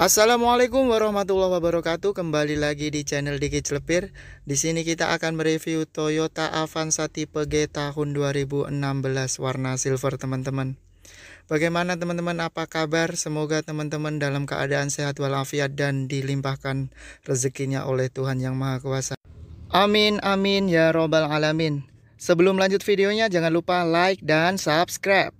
Assalamualaikum warahmatullahi wabarakatuh. Kembali lagi di channel Diki Celepir. Di sini kita akan mereview Toyota Avanza tipe G tahun 2016 warna silver, teman-teman. Bagaimana teman-teman? Apa kabar? Semoga teman-teman dalam keadaan sehat walafiat dan dilimpahkan rezekinya oleh Tuhan Yang Maha Kuasa. Amin amin ya robbal alamin. Sebelum lanjut videonya jangan lupa like dan subscribe.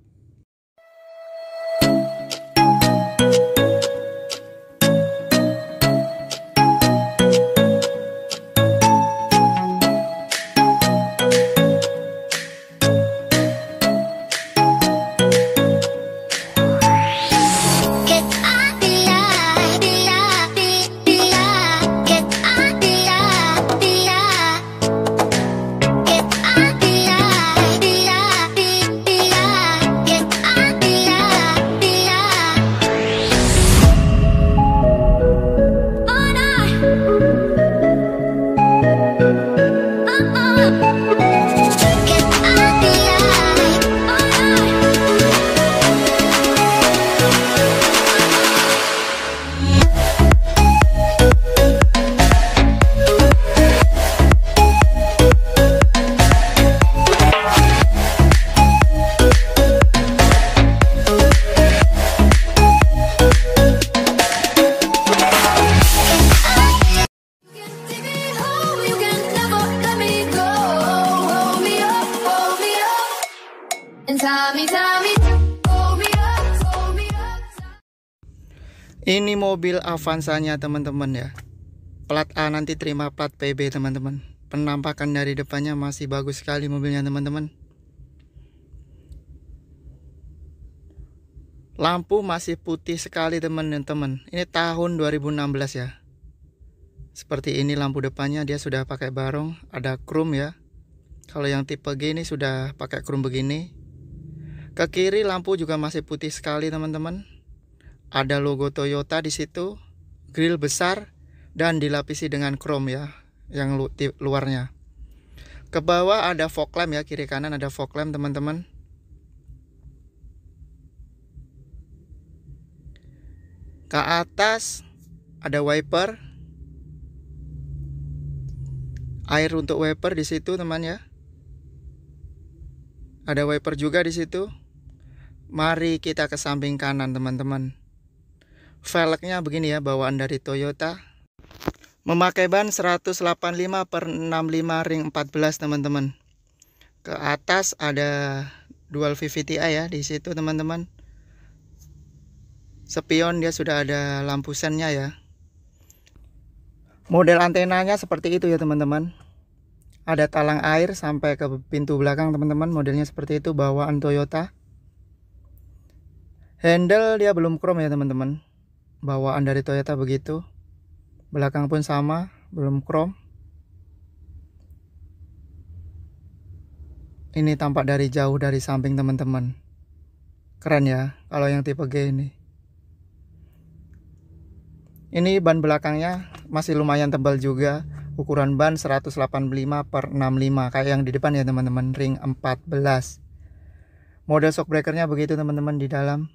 ini mobil Avanza nya teman-teman ya plat A nanti terima plat PB teman-teman penampakan dari depannya masih bagus sekali mobilnya teman-teman lampu masih putih sekali teman-teman ini tahun 2016 ya seperti ini lampu depannya dia sudah pakai barong ada chrome ya kalau yang tipe G ini sudah pakai chrome begini ke kiri lampu juga masih putih sekali teman-teman ada logo Toyota di situ, grill besar dan dilapisi dengan chrome ya yang lu luarnya. Ke bawah ada fog lamp ya, kiri kanan ada fog lamp teman-teman. Ke atas ada wiper. Air untuk wiper di situ teman ya. Ada wiper juga di situ. Mari kita ke samping kanan teman-teman velgnya begini ya bawaan dari Toyota memakai ban 185 per 65 ring 14 teman-teman ke atas ada dual VVTi ya di situ teman-teman spion dia sudah ada lampu sennya ya model antenanya seperti itu ya teman-teman ada talang air sampai ke pintu belakang teman-teman modelnya seperti itu bawaan Toyota handle dia belum chrome ya teman-teman bawaan dari Toyota begitu belakang pun sama belum chrome ini tampak dari jauh dari samping teman-teman keren ya kalau yang tipe G ini ini ban belakangnya masih lumayan tebal juga ukuran ban 185 per 65 kayak yang di depan ya teman-teman ring 14 Model shockbreakernya begitu teman-teman di dalam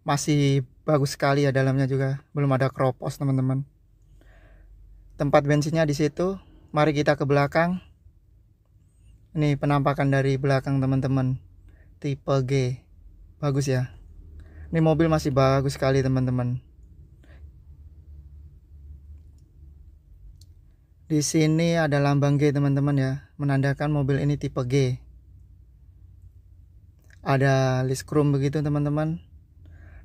masih bagus sekali ya dalamnya juga belum ada kropos teman-teman tempat bensinnya di situ mari kita ke belakang ini penampakan dari belakang teman-teman tipe G bagus ya ini mobil masih bagus sekali teman-teman di sini ada lambang G teman-teman ya menandakan mobil ini tipe G ada list chrome begitu teman-teman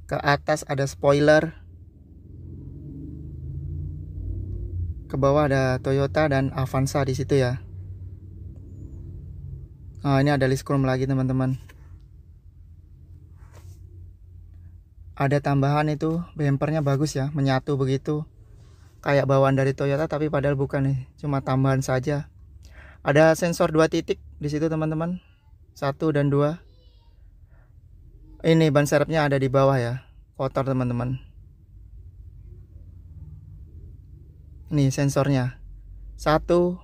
ke atas ada spoiler ke bawah ada Toyota dan Avanza di situ ya nah ini ada list chrome lagi teman-teman ada tambahan itu bempernya bagus ya menyatu begitu kayak bawaan dari Toyota tapi padahal bukan nih cuma tambahan saja ada sensor dua titik di situ teman-teman satu dan dua ini ban serepnya ada di bawah ya kotor teman-teman ini sensornya satu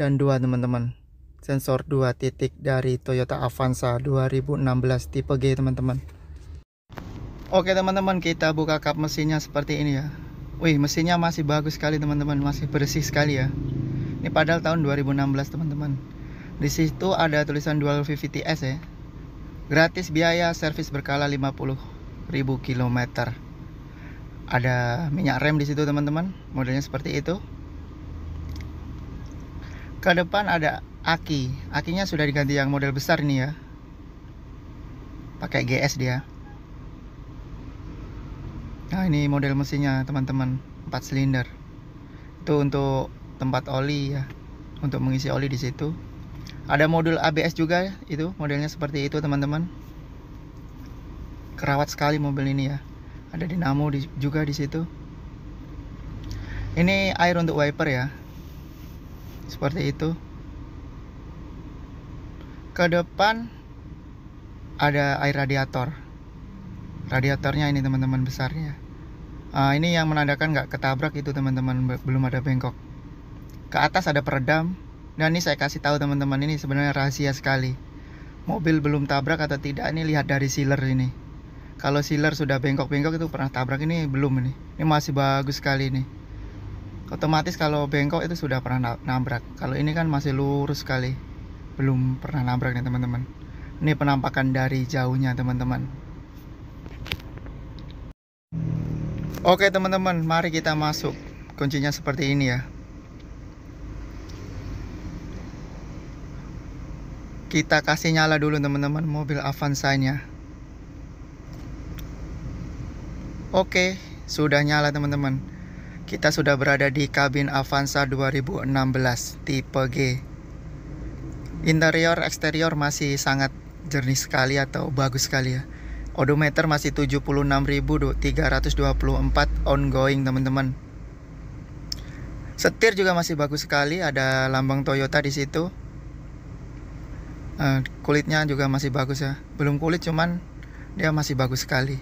dan dua teman-teman sensor dua titik dari Toyota Avanza 2016 tipe G teman-teman oke teman-teman kita buka kap mesinnya seperti ini ya wih mesinnya masih bagus sekali teman-teman masih bersih sekali ya ini padahal tahun 2016 teman-teman di situ ada tulisan dual VVTS s ya gratis biaya servis berkala 50 ribu kilometer ada minyak rem di situ teman-teman modelnya seperti itu ke depan ada aki akinya sudah diganti yang model besar ini ya pakai GS dia nah ini model mesinnya teman-teman 4 silinder itu untuk tempat oli ya untuk mengisi oli di situ ada modul ABS juga ya, itu modelnya seperti itu teman-teman kerawat sekali mobil ini ya ada dinamo di, juga di situ ini air untuk wiper ya seperti itu ke depan ada air radiator radiatornya ini teman-teman besarnya uh, ini yang menandakan nggak ketabrak itu teman-teman belum ada bengkok ke atas ada peredam dan ini saya kasih tahu teman-teman ini sebenarnya rahasia sekali mobil belum tabrak atau tidak ini lihat dari sealer ini kalau sealer sudah bengkok-bengkok itu pernah tabrak ini belum ini ini masih bagus sekali ini otomatis kalau bengkok itu sudah pernah nabrak kalau ini kan masih lurus sekali belum pernah nabrak nih teman-teman ini penampakan dari jauhnya teman-teman oke teman-teman mari kita masuk kuncinya seperti ini ya kita kasih nyala dulu teman-teman mobil Avanza nya Oke, sudah nyala teman-teman. Kita sudah berada di kabin Avanza 2016 tipe G. Interior eksterior masih sangat jernih sekali atau bagus sekali ya. Odometer masih 76.324 ongoing teman-teman. Setir juga masih bagus sekali, ada lambang Toyota di situ. Uh, kulitnya juga masih bagus ya. Belum kulit cuman dia masih bagus sekali.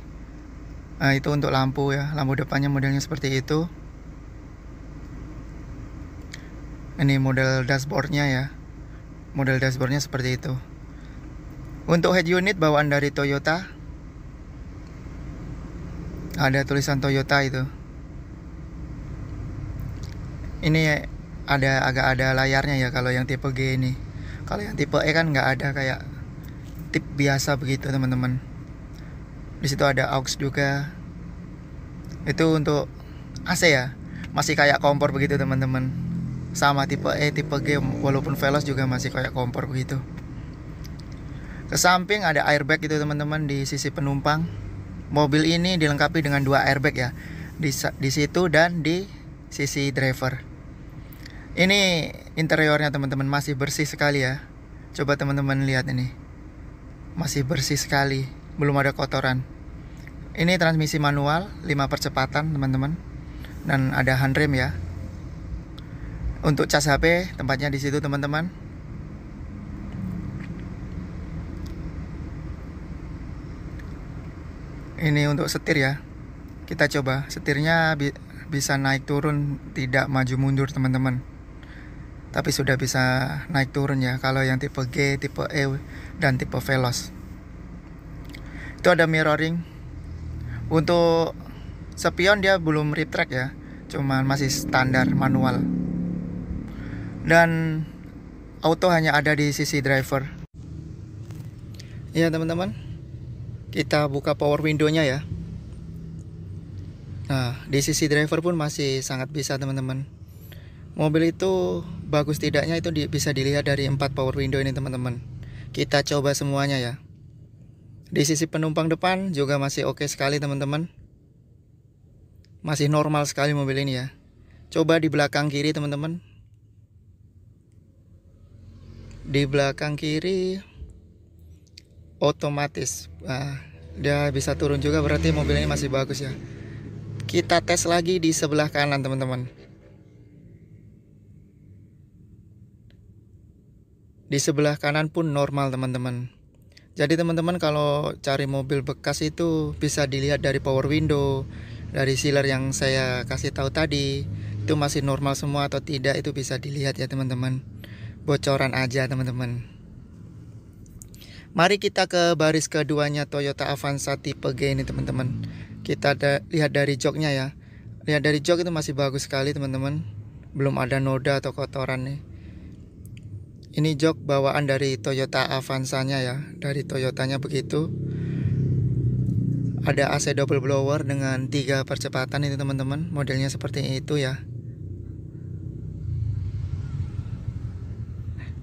Nah, itu untuk lampu ya, lampu depannya modelnya seperti itu. Ini model dashboardnya ya, model dashboardnya seperti itu. Untuk head unit bawaan dari Toyota, ada tulisan Toyota itu. Ini ada agak ada layarnya ya kalau yang tipe G ini. Kalau yang tipe E kan nggak ada kayak tip biasa begitu teman-teman di situ ada aux juga itu untuk AC ya masih kayak kompor begitu teman-teman sama tipe E tipe G walaupun Veloz juga masih kayak kompor begitu ke samping ada airbag itu teman-teman di sisi penumpang mobil ini dilengkapi dengan dua airbag ya di, di situ dan di sisi driver ini interiornya teman-teman masih bersih sekali ya coba teman-teman lihat ini masih bersih sekali belum ada kotoran ini transmisi manual 5 percepatan teman-teman Dan ada handrem ya Untuk cas HP tempatnya di situ teman-teman Ini untuk setir ya Kita coba setirnya bi bisa naik turun tidak maju mundur teman-teman Tapi sudah bisa naik turun ya Kalau yang tipe G, tipe E, dan tipe Veloz Itu ada mirroring untuk spion dia belum retract ya, cuman masih standar manual. Dan auto hanya ada di sisi driver. Ya teman-teman, kita buka power window-nya ya. Nah, di sisi driver pun masih sangat bisa teman-teman. Mobil itu bagus tidaknya itu bisa dilihat dari empat power window ini teman-teman. Kita coba semuanya ya. Di sisi penumpang depan juga masih oke okay sekali teman-teman. Masih normal sekali mobil ini ya. Coba di belakang kiri teman-teman. Di belakang kiri otomatis. Nah, dia bisa turun juga berarti mobil ini masih bagus ya. Kita tes lagi di sebelah kanan teman-teman. Di sebelah kanan pun normal teman-teman jadi teman-teman kalau cari mobil bekas itu bisa dilihat dari power window, dari sealer yang saya kasih tahu tadi. Itu masih normal semua atau tidak itu bisa dilihat ya teman-teman. Bocoran aja teman-teman. Mari kita ke baris keduanya Toyota Avanza tipe G ini teman-teman. Kita da lihat dari joknya ya. Lihat dari jok itu masih bagus sekali teman-teman. Belum ada noda atau kotoran nih ini jok bawaan dari Toyota Avanza-nya ya, dari Toyotanya begitu. Ada AC double blower dengan tiga percepatan ini teman-teman, modelnya seperti itu ya.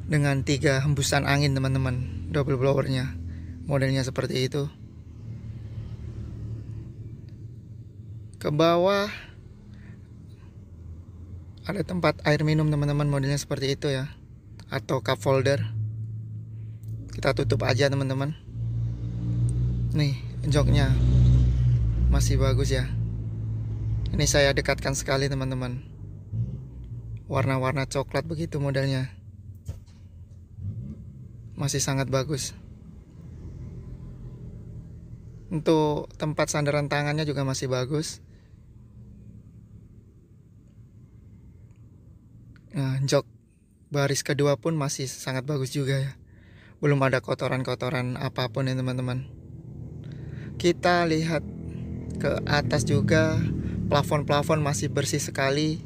Dengan tiga hembusan angin teman-teman, double blowernya, modelnya seperti itu. Ke bawah ada tempat air minum teman-teman, modelnya seperti itu ya atau cup folder kita tutup aja teman-teman nih joknya masih bagus ya ini saya dekatkan sekali teman-teman warna-warna coklat begitu modelnya masih sangat bagus untuk tempat sandaran tangannya juga masih bagus nah, jok baris kedua pun masih sangat bagus juga ya. Belum ada kotoran-kotoran apapun ya teman-teman. Kita lihat ke atas juga plafon-plafon masih bersih sekali.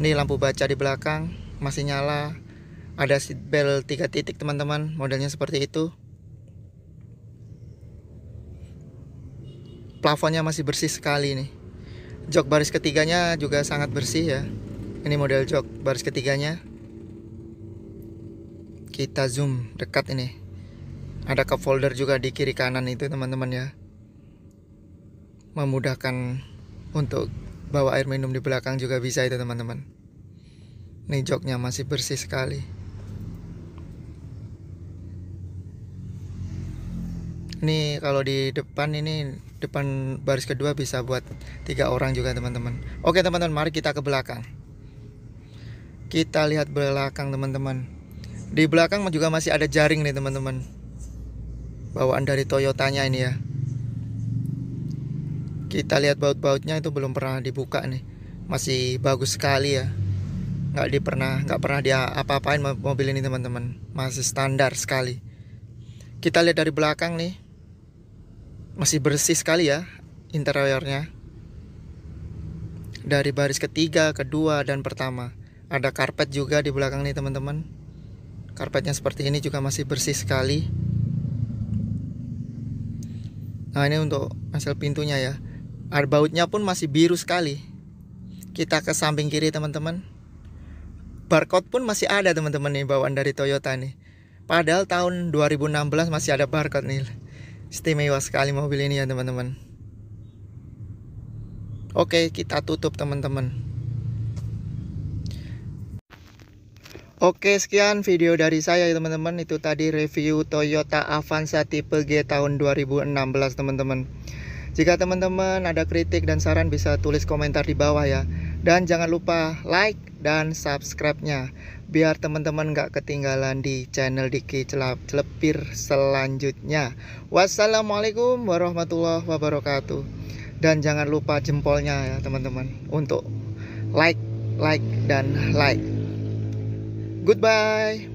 Ini lampu baca di belakang masih nyala. Ada seat belt 3 titik teman-teman, modelnya seperti itu. Plafonnya masih bersih sekali nih. Jok baris ketiganya juga sangat bersih ya. Ini model jok baris ketiganya kita zoom dekat ini ada ke folder juga di kiri kanan itu teman-teman ya memudahkan untuk bawa air minum di belakang juga bisa itu teman-teman ini joknya masih bersih sekali ini kalau di depan ini depan baris kedua bisa buat tiga orang juga teman-teman oke teman-teman mari kita ke belakang kita lihat belakang teman-teman di belakang juga masih ada jaring nih teman-teman. Bawaan dari Toyotanya ini ya. Kita lihat baut-bautnya itu belum pernah dibuka nih. Masih bagus sekali ya. Nggak di pernah nggak pernah dia apa-apain mobil ini teman-teman. Masih standar sekali. Kita lihat dari belakang nih. Masih bersih sekali ya interiornya. Dari baris ketiga, kedua, dan pertama. Ada karpet juga di belakang nih teman-teman Karpetnya seperti ini juga masih bersih sekali. Nah ini untuk hasil pintunya ya. Air bautnya pun masih biru sekali. Kita ke samping kiri teman-teman. Barcode pun masih ada teman-teman nih bawaan dari Toyota nih. Padahal tahun 2016 masih ada barcode nih. Istimewa sekali mobil ini ya teman-teman. Oke, kita tutup teman-teman. Oke sekian video dari saya ya teman-teman Itu tadi review Toyota Avanza tipe G tahun 2016 teman-teman Jika teman-teman ada kritik dan saran bisa tulis komentar di bawah ya Dan jangan lupa like dan subscribe-nya Biar teman-teman gak ketinggalan di channel Diki Celap Celepir selanjutnya Wassalamualaikum warahmatullahi wabarakatuh Dan jangan lupa jempolnya ya teman-teman Untuk like, like, dan like Goodbye!